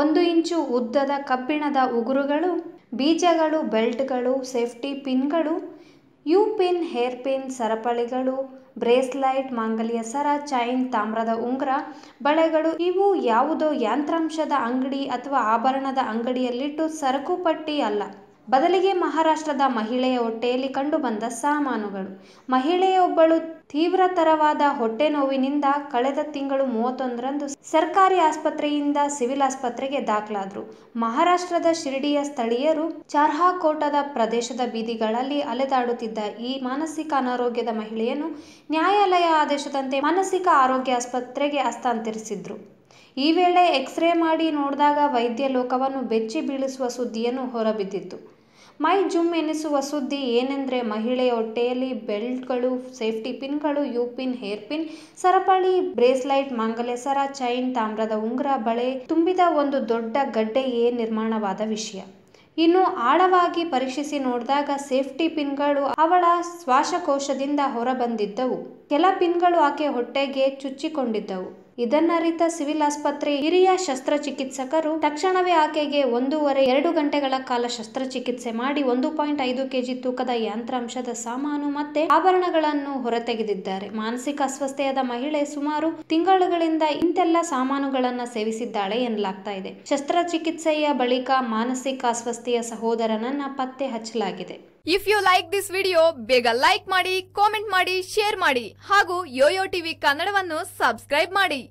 ಒಂದು ಇಂಚು ಉದ್ದದ ಕಬ್ಬಿಣದ ಉಗುರುಗಳು ಬೀಜಗಳು ಬೆಲ್ಟ್ಗಳು ಸೇಫ್ಟಿ ಪಿನ್ಗಳು ಯು ಪಿನ್ ಹೇರ್ ಪಿನ್ ಸರಪಳಿಗಳು ಬ್ರೇಸ್ಲೈಟ್ ಮಾಂಗಲ್ಯ ಸರ ಚೈನ್ ತಾಮ್ರದ ಉಂಗುರ ಬಳೆಗಳು ಇವು ಯಾವುದೋ ಯಂತ್ರಾಂಶದ ಅಂಗಡಿ ಅಥವಾ ಆಭರಣದ ಅಂಗಡಿಯಲ್ಲಿಟ್ಟು ಸರಕು ಪಟ್ಟಿ ಅಲ್ಲ ಬದಲಿಗೆ ಮಹಾರಾಷ್ಟ್ರದ ಮಹಿಳೆಯ ಹೊಟ್ಟೆಯಲ್ಲಿ ಕಂಡುಬಂದ ಸಾಮಾನುಗಳು ಮಹಿಳೆಯೊಬ್ಬಳು ತೀವ್ರತರವಾದ ಹೊಟ್ಟೆ ನೋವಿನಿಂದ ಕಳೆದ ತಿಂಗಳು ಮೂವತ್ತೊಂದರಂದು ಸರ್ಕಾರಿ ಆಸ್ಪತ್ರೆಯಿಂದ ಸಿವಿಲ್ ಆಸ್ಪತ್ರೆಗೆ ದಾಖಲಾದರು ಮಹಾರಾಷ್ಟ್ರದ ಶಿರಡಿಯ ಸ್ಥಳೀಯರು ಚಾರ್ಹಾಕೋಟದ ಪ್ರದೇಶದ ಬೀದಿಗಳಲ್ಲಿ ಅಲೆದಾಡುತ್ತಿದ್ದ ಈ ಮಾನಸಿಕ ಅನಾರೋಗ್ಯದ ಮಹಿಳೆಯನ್ನು ನ್ಯಾಯಾಲಯ ಆದೇಶದಂತೆ ಮಾನಸಿಕ ಆರೋಗ್ಯ ಆಸ್ಪತ್ರೆಗೆ ಹಸ್ತಾಂತರಿಸಿದ್ರು ಈ ವೇಳೆ ಎಕ್ಸ್ರೇ ಮಾಡಿ ನೋಡಿದಾಗ ವೈದ್ಯ ಲೋಕವನ್ನು ಬೆಚ್ಚಿ ಬೀಳಿಸುವ ಸುದ್ದಿಯನ್ನು ಹೊರಬಿದ್ದಿತ್ತು ಮೈ ಜುಮ್ ಎನಿಸುವ ಸುದ್ದಿ ಏನೆಂದರೆ ಮಹಿಳೆಯ ಹೊಟ್ಟೆಯಲ್ಲಿ ಬೆಲ್ಟ್ಗಳು ಸೇಫ್ಟಿ ಪಿನ್ಗಳು ಯು ಪಿನ್ ಹೇರ್ ಪಿನ್ ಸರಪಳಿ ಬ್ರೇಸ್ಲೈಟ್ ಮಾಂಗಲ್ಯ ಸರ ಚೈನ್ ತಾಮ್ರದ ಉಂಗುರ ಬಳೆ ತುಂಬಿದ ಒಂದು ದೊಡ್ಡ ಗಡ್ಡೆಯೇ ನಿರ್ಮಾಣವಾದ ವಿಷಯ ಇನ್ನು ಆಳವಾಗಿ ಪರೀಕ್ಷಿಸಿ ನೋಡಿದಾಗ ಸೇಫ್ಟಿ ಪಿನ್ಗಳು ಅವಳ ಶ್ವಾಸಕೋಶದಿಂದ ಹೊರಬಂದಿದ್ದವು ಕೆಲ ಪಿನ್ಗಳು ಆಕೆ ಹೊಟ್ಟೆಗೆ ಚುಚ್ಚಿಕೊಂಡಿದ್ದವು ಇದನ್ನರಿತ ಸಿವಿಲ್ ಆಸ್ಪತ್ರೆ ಹಿರಿಯ ಶಸ್ತ್ರಚಿಕಿತ್ಸಕರು ತಕ್ಷಣವೇ ಆಕೆಗೆ ಒಂದೂವರೆ ಎರಡು ಗಂಟೆಗಳ ಕಾಲ ಶಸ್ತ್ರಚಿಕಿತ್ಸೆ ಮಾಡಿ ಒಂದು ಪಾಯಿಂಟ್ ಐದು ಕೆಜಿ ತೂಕದ ಯಂತ್ರಾಂಶದ ಸಾಮಾನು ಮತ್ತೆ ಆಭರಣಗಳನ್ನು ಹೊರತೆಗೆದಿದ್ದಾರೆ ಮಾನಸಿಕ ಅಸ್ವಸ್ಥೆಯಾದ ಮಹಿಳೆ ಸುಮಾರು ತಿಂಗಳುಗಳಿಂದ ಇಂತೆಲ್ಲ ಸಾಮಾನುಗಳನ್ನು ಸೇವಿಸಿದ್ದಾಳೆ ಎನ್ನಲಾಗ್ತಾ ಇದೆ ಶಸ್ತ್ರಚಿಕಿತ್ಸೆಯ ಬಳಿಕ ಮಾನಸಿಕ ಅಸ್ವಸ್ಥೆಯ ಸಹೋದರನನ್ನ ಪತ್ತೆ ಹಚ್ಚಲಾಗಿದೆ If you like this video, bega like madi, comment madi, share madi. Hagu yoyo TV kannadavannu subscribe madi.